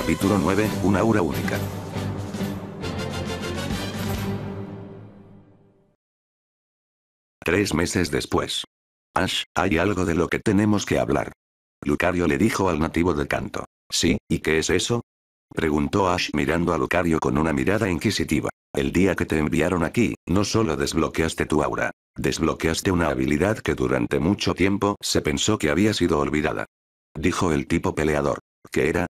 Capítulo 9, Un aura única. Tres meses después. Ash, hay algo de lo que tenemos que hablar. Lucario le dijo al nativo de canto. Sí, ¿y qué es eso? Preguntó Ash mirando a Lucario con una mirada inquisitiva. El día que te enviaron aquí, no solo desbloqueaste tu aura, desbloqueaste una habilidad que durante mucho tiempo se pensó que había sido olvidada. Dijo el tipo peleador, que era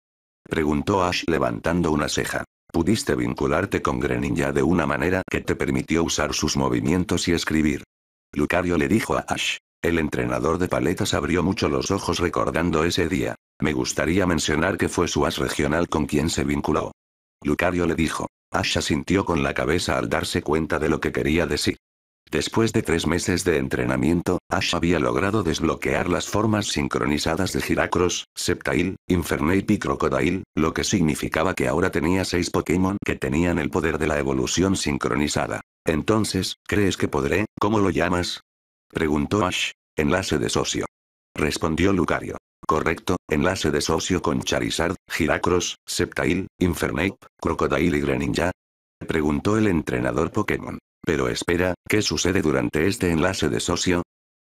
Preguntó Ash levantando una ceja. Pudiste vincularte con Greninja de una manera que te permitió usar sus movimientos y escribir. Lucario le dijo a Ash. El entrenador de paletas abrió mucho los ojos recordando ese día. Me gustaría mencionar que fue su as regional con quien se vinculó. Lucario le dijo. Ash asintió con la cabeza al darse cuenta de lo que quería decir. Después de tres meses de entrenamiento, Ash había logrado desbloquear las formas sincronizadas de Giracross, Septail, Infernape y Crocodile, lo que significaba que ahora tenía seis Pokémon que tenían el poder de la evolución sincronizada. Entonces, ¿crees que podré? ¿Cómo lo llamas? Preguntó Ash. Enlace de socio. Respondió Lucario. Correcto, enlace de socio con Charizard, Giracross, Septail, Infernape, Crocodile y Greninja. Preguntó el entrenador Pokémon. Pero espera, ¿qué sucede durante este enlace de socio?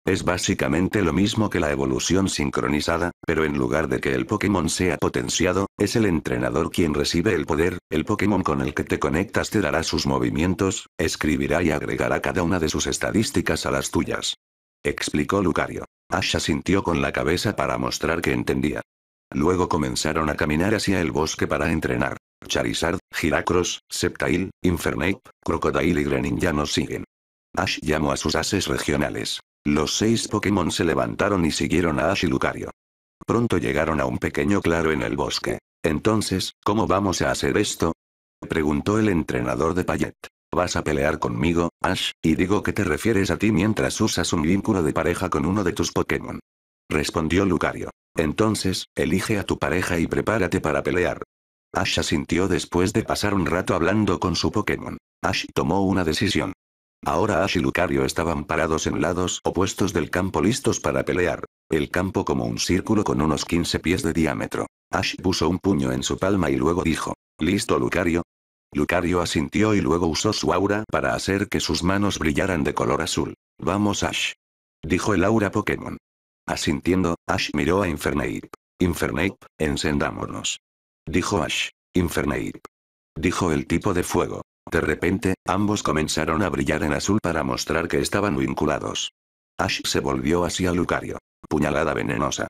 Es básicamente lo mismo que la evolución sincronizada, pero en lugar de que el Pokémon sea potenciado, es el entrenador quien recibe el poder, el Pokémon con el que te conectas te dará sus movimientos, escribirá y agregará cada una de sus estadísticas a las tuyas. Explicó Lucario. Asha sintió con la cabeza para mostrar que entendía. Luego comenzaron a caminar hacia el bosque para entrenar. Charizard, Giracross, Septail, Infernape, Crocodile y Greninja nos siguen. Ash llamó a sus ases regionales. Los seis Pokémon se levantaron y siguieron a Ash y Lucario. Pronto llegaron a un pequeño claro en el bosque. Entonces, ¿cómo vamos a hacer esto? Preguntó el entrenador de Payet. Vas a pelear conmigo, Ash, y digo que te refieres a ti mientras usas un vínculo de pareja con uno de tus Pokémon. Respondió Lucario. Entonces, elige a tu pareja y prepárate para pelear. Ash asintió después de pasar un rato hablando con su Pokémon. Ash tomó una decisión. Ahora Ash y Lucario estaban parados en lados opuestos del campo listos para pelear. El campo como un círculo con unos 15 pies de diámetro. Ash puso un puño en su palma y luego dijo, ¿Listo Lucario? Lucario asintió y luego usó su aura para hacer que sus manos brillaran de color azul. Vamos Ash. Dijo el aura Pokémon. Asintiendo, Ash miró a Infernape. Infernape, encendámonos. Dijo Ash. Infernape. Dijo el tipo de fuego. De repente, ambos comenzaron a brillar en azul para mostrar que estaban vinculados. Ash se volvió hacia Lucario. Puñalada venenosa.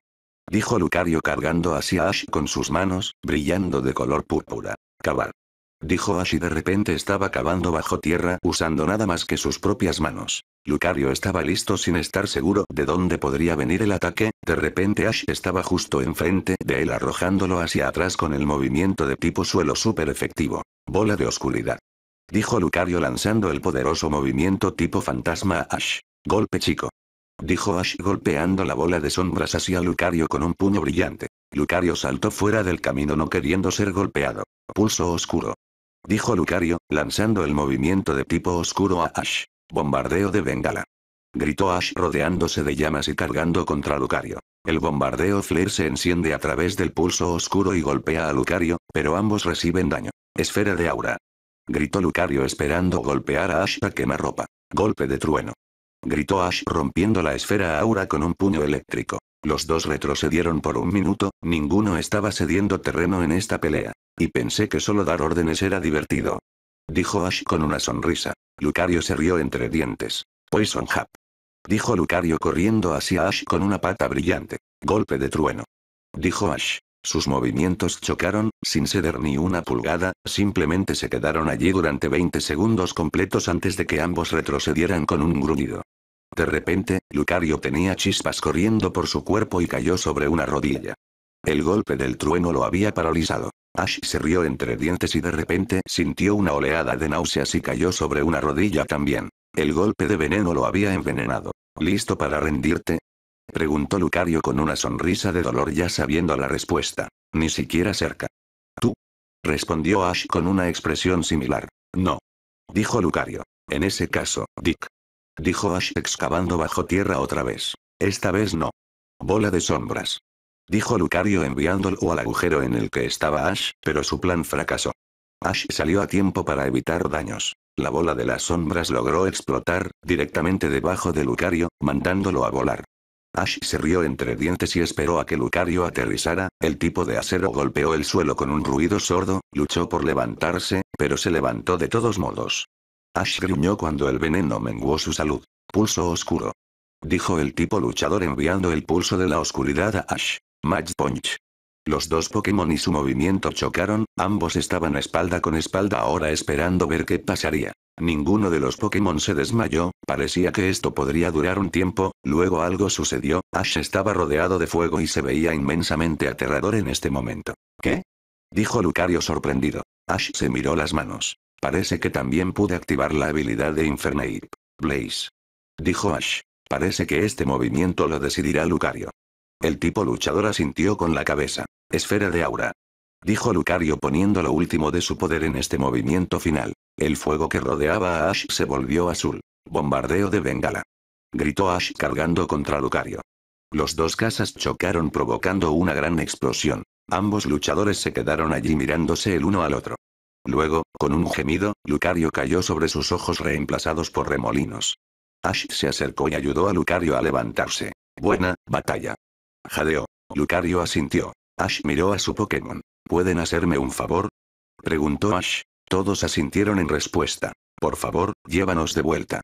Dijo Lucario cargando hacia Ash con sus manos, brillando de color púrpura. Cavar dijo Ash y de repente estaba cavando bajo tierra usando nada más que sus propias manos. Lucario estaba listo sin estar seguro de dónde podría venir el ataque, de repente Ash estaba justo enfrente de él arrojándolo hacia atrás con el movimiento de tipo suelo súper efectivo. Bola de oscuridad. Dijo Lucario lanzando el poderoso movimiento tipo fantasma Ash. Golpe chico. Dijo Ash golpeando la bola de sombras hacia Lucario con un puño brillante. Lucario saltó fuera del camino no queriendo ser golpeado. Pulso oscuro. Dijo Lucario, lanzando el movimiento de tipo oscuro a Ash. Bombardeo de Bengala. Gritó Ash rodeándose de llamas y cargando contra Lucario. El bombardeo Flare se enciende a través del pulso oscuro y golpea a Lucario, pero ambos reciben daño. Esfera de aura. Gritó Lucario esperando golpear a Ash quemar ropa Golpe de trueno. Gritó Ash rompiendo la esfera aura con un puño eléctrico. Los dos retrocedieron por un minuto, ninguno estaba cediendo terreno en esta pelea. Y pensé que solo dar órdenes era divertido. Dijo Ash con una sonrisa. Lucario se rió entre dientes. Poison pues Jab", Dijo Lucario corriendo hacia Ash con una pata brillante. Golpe de trueno. Dijo Ash. Sus movimientos chocaron, sin ceder ni una pulgada, simplemente se quedaron allí durante 20 segundos completos antes de que ambos retrocedieran con un gruñido. De repente, Lucario tenía chispas corriendo por su cuerpo y cayó sobre una rodilla. El golpe del trueno lo había paralizado. Ash se rió entre dientes y de repente sintió una oleada de náuseas y cayó sobre una rodilla también. El golpe de veneno lo había envenenado. ¿Listo para rendirte? Preguntó Lucario con una sonrisa de dolor ya sabiendo la respuesta. Ni siquiera cerca. ¿Tú? Respondió Ash con una expresión similar. No. Dijo Lucario. En ese caso, Dick. Dijo Ash excavando bajo tierra otra vez. Esta vez no. Bola de sombras dijo Lucario enviándolo al agujero en el que estaba Ash, pero su plan fracasó. Ash salió a tiempo para evitar daños. La bola de las sombras logró explotar, directamente debajo de Lucario, mandándolo a volar. Ash se rió entre dientes y esperó a que Lucario aterrizara, el tipo de acero golpeó el suelo con un ruido sordo, luchó por levantarse, pero se levantó de todos modos. Ash gruñó cuando el veneno menguó su salud. Pulso oscuro. Dijo el tipo luchador enviando el pulso de la oscuridad a Ash. Match Punch. Los dos Pokémon y su movimiento chocaron, ambos estaban espalda con espalda ahora esperando ver qué pasaría. Ninguno de los Pokémon se desmayó, parecía que esto podría durar un tiempo, luego algo sucedió, Ash estaba rodeado de fuego y se veía inmensamente aterrador en este momento. ¿Qué? Dijo Lucario sorprendido. Ash se miró las manos. Parece que también pude activar la habilidad de Infernape. Blaze. Dijo Ash. Parece que este movimiento lo decidirá Lucario. El tipo luchador asintió con la cabeza. Esfera de aura. Dijo Lucario poniendo lo último de su poder en este movimiento final. El fuego que rodeaba a Ash se volvió azul. Bombardeo de Bengala. Gritó Ash cargando contra Lucario. Los dos casas chocaron provocando una gran explosión. Ambos luchadores se quedaron allí mirándose el uno al otro. Luego, con un gemido, Lucario cayó sobre sus ojos reemplazados por remolinos. Ash se acercó y ayudó a Lucario a levantarse. Buena, batalla. Jadeo. Lucario asintió. Ash miró a su Pokémon. ¿Pueden hacerme un favor? Preguntó Ash. Todos asintieron en respuesta. Por favor, llévanos de vuelta.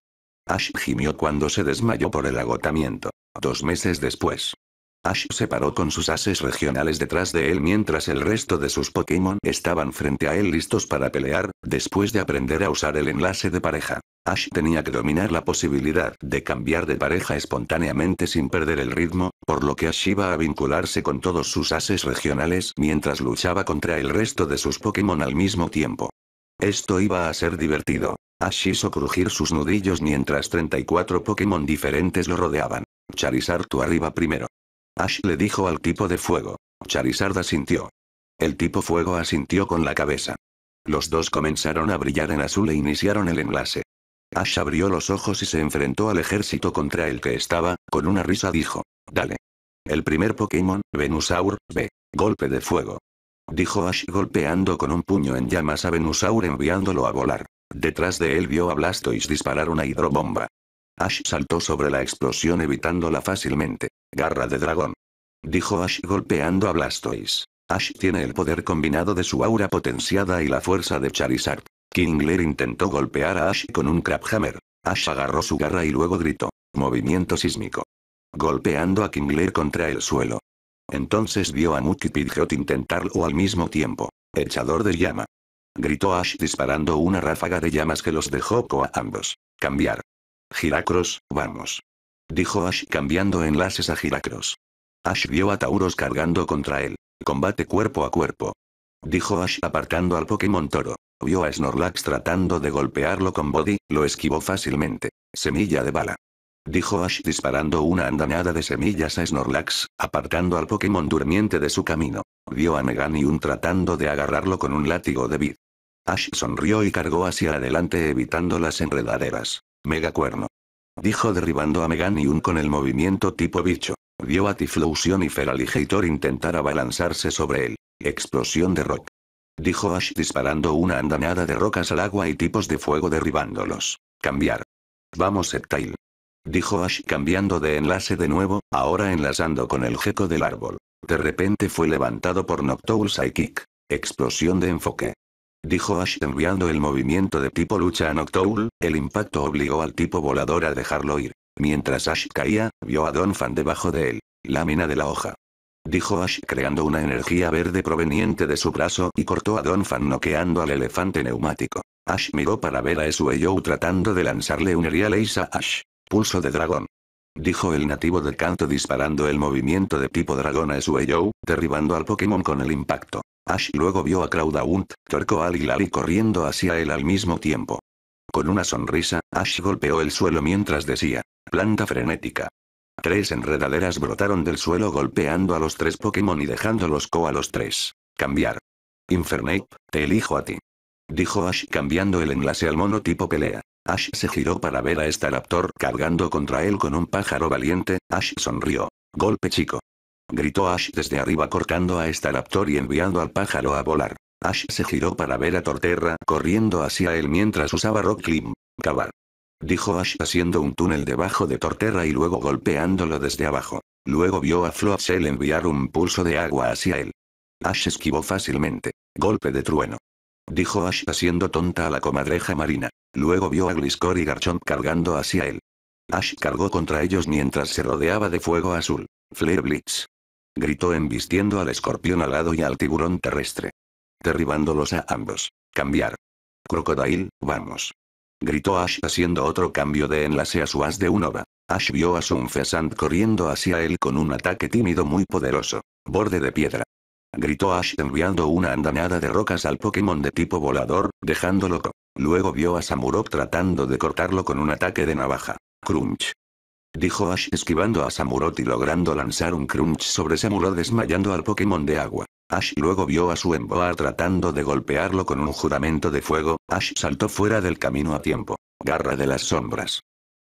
Ash gimió cuando se desmayó por el agotamiento. Dos meses después, Ash se paró con sus ases regionales detrás de él mientras el resto de sus Pokémon estaban frente a él listos para pelear, después de aprender a usar el enlace de pareja. Ash tenía que dominar la posibilidad de cambiar de pareja espontáneamente sin perder el ritmo, por lo que Ash iba a vincularse con todos sus ases regionales mientras luchaba contra el resto de sus Pokémon al mismo tiempo. Esto iba a ser divertido. Ash hizo crujir sus nudillos mientras 34 Pokémon diferentes lo rodeaban. Charizard arriba primero. Ash le dijo al tipo de fuego. Charizard asintió. El tipo fuego asintió con la cabeza. Los dos comenzaron a brillar en azul e iniciaron el enlace. Ash abrió los ojos y se enfrentó al ejército contra el que estaba, con una risa dijo. Dale. El primer Pokémon, Venusaur, ve. Golpe de fuego. Dijo Ash golpeando con un puño en llamas a Venusaur enviándolo a volar. Detrás de él vio a Blastoise disparar una hidrobomba. Ash saltó sobre la explosión evitándola fácilmente. Garra de dragón. Dijo Ash golpeando a Blastoise. Ash tiene el poder combinado de su aura potenciada y la fuerza de Charizard. Kingler intentó golpear a Ash con un Crabhammer. Ash agarró su garra y luego gritó. Movimiento sísmico. Golpeando a Kingler contra el suelo. Entonces vio a Muki Pidgeot intentarlo al mismo tiempo. Echador de llama. Gritó Ash disparando una ráfaga de llamas que los dejó a ambos. Cambiar. Giracros, vamos dijo Ash cambiando enlaces a Giracros. Ash vio a Tauros cargando contra él. Combate cuerpo a cuerpo. Dijo Ash apartando al Pokémon Toro. Vio a Snorlax tratando de golpearlo con Body, lo esquivó fácilmente. Semilla de bala. Dijo Ash disparando una andanada de semillas a Snorlax, apartando al Pokémon durmiente de su camino. Vio a un tratando de agarrarlo con un látigo de vid. Ash sonrió y cargó hacia adelante evitando las enredaderas. Mega cuerno. Dijo derribando a Megan y un con el movimiento tipo bicho. Vio a Tiflusion y Feraligator intentar abalanzarse sobre él. Explosión de rock. Dijo Ash disparando una andanada de rocas al agua y tipos de fuego derribándolos. Cambiar. Vamos Septile. Dijo Ash cambiando de enlace de nuevo, ahora enlazando con el geco del árbol. De repente fue levantado por Noctowl Psychic. Explosión de enfoque dijo Ash enviando el movimiento de tipo lucha a Noctowl, el impacto obligó al tipo volador a dejarlo ir. Mientras Ash caía, vio a Don Fan debajo de él. Lámina de la hoja. Dijo Ash creando una energía verde proveniente de su brazo y cortó a Don Fan noqueando al elefante neumático. Ash miró para ver a Esueyou tratando de lanzarle un real Ace a Ash. Pulso de dragón. Dijo el nativo de canto disparando el movimiento de tipo dragón a Esueyou, derribando al Pokémon con el impacto. Ash luego vio a Crowdaunt, Torkoal y Lali corriendo hacia él al mismo tiempo. Con una sonrisa, Ash golpeó el suelo mientras decía, planta frenética. Tres enredaderas brotaron del suelo golpeando a los tres Pokémon y dejándolos co a los tres. Cambiar. Infernape, te elijo a ti. Dijo Ash cambiando el enlace al monotipo pelea. Ash se giró para ver a Staraptor este cargando contra él con un pájaro valiente, Ash sonrió. Golpe chico gritó Ash desde arriba cortando a raptor y enviando al pájaro a volar. Ash se giró para ver a Torterra corriendo hacia él mientras usaba Rock Climb, cavar. Dijo Ash haciendo un túnel debajo de Torterra y luego golpeándolo desde abajo. Luego vio a Floatzel enviar un pulso de agua hacia él. Ash esquivó fácilmente. Golpe de trueno. Dijo Ash haciendo tonta a la comadreja marina. Luego vio a Gliscor y Garchomp cargando hacia él. Ash cargó contra ellos mientras se rodeaba de fuego azul. Flare Blitz gritó embistiendo al escorpión alado y al tiburón terrestre. Derribándolos a ambos. Cambiar. Crocodile, vamos. Gritó Ash haciendo otro cambio de enlace a su as de Unova. Ash vio a Sunfessant corriendo hacia él con un ataque tímido muy poderoso. Borde de piedra. Gritó Ash enviando una andanada de rocas al Pokémon de tipo volador, dejándolo loco. Luego vio a Samurok tratando de cortarlo con un ataque de navaja. Crunch. Dijo Ash esquivando a Samurott y logrando lanzar un crunch sobre Samurott desmayando al Pokémon de agua. Ash luego vio a su Emboar tratando de golpearlo con un juramento de fuego, Ash saltó fuera del camino a tiempo. Garra de las sombras.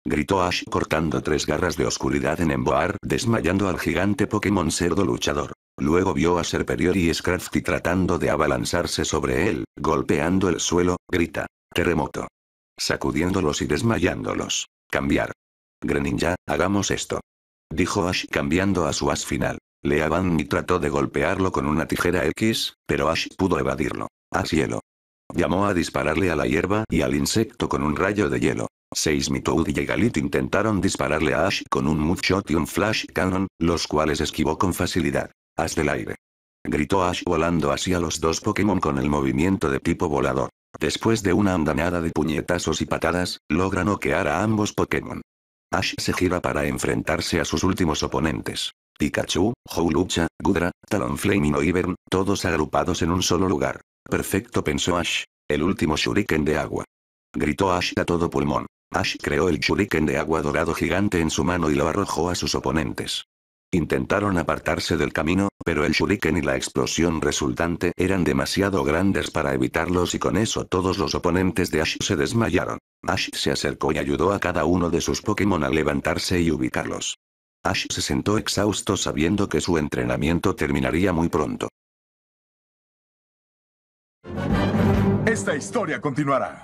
Gritó Ash cortando tres garras de oscuridad en Emboar, desmayando al gigante Pokémon cerdo luchador. Luego vio a Serperior y Scrafty tratando de abalanzarse sobre él, golpeando el suelo, grita. Terremoto. Sacudiéndolos y desmayándolos. Cambiar. Greninja, hagamos esto. Dijo Ash cambiando a su as final. Leaban y trató de golpearlo con una tijera X, pero Ash pudo evadirlo. A hielo. Llamó a dispararle a la hierba y al insecto con un rayo de hielo. Seismitoad y Galit intentaron dispararle a Ash con un Moonshot y un Flash Cannon, los cuales esquivó con facilidad. Haz del aire. Gritó Ash volando hacia los dos Pokémon con el movimiento de tipo volador. Después de una andanada de puñetazos y patadas, logra noquear a ambos Pokémon. Ash se gira para enfrentarse a sus últimos oponentes. Pikachu, Houlucha, Gudra, Talonflame y Noivern, todos agrupados en un solo lugar. Perfecto pensó Ash. El último shuriken de agua. Gritó Ash a todo pulmón. Ash creó el shuriken de agua dorado gigante en su mano y lo arrojó a sus oponentes. Intentaron apartarse del camino, pero el shuriken y la explosión resultante eran demasiado grandes para evitarlos y con eso todos los oponentes de Ash se desmayaron. Ash se acercó y ayudó a cada uno de sus Pokémon a levantarse y ubicarlos. Ash se sentó exhausto sabiendo que su entrenamiento terminaría muy pronto. Esta historia continuará.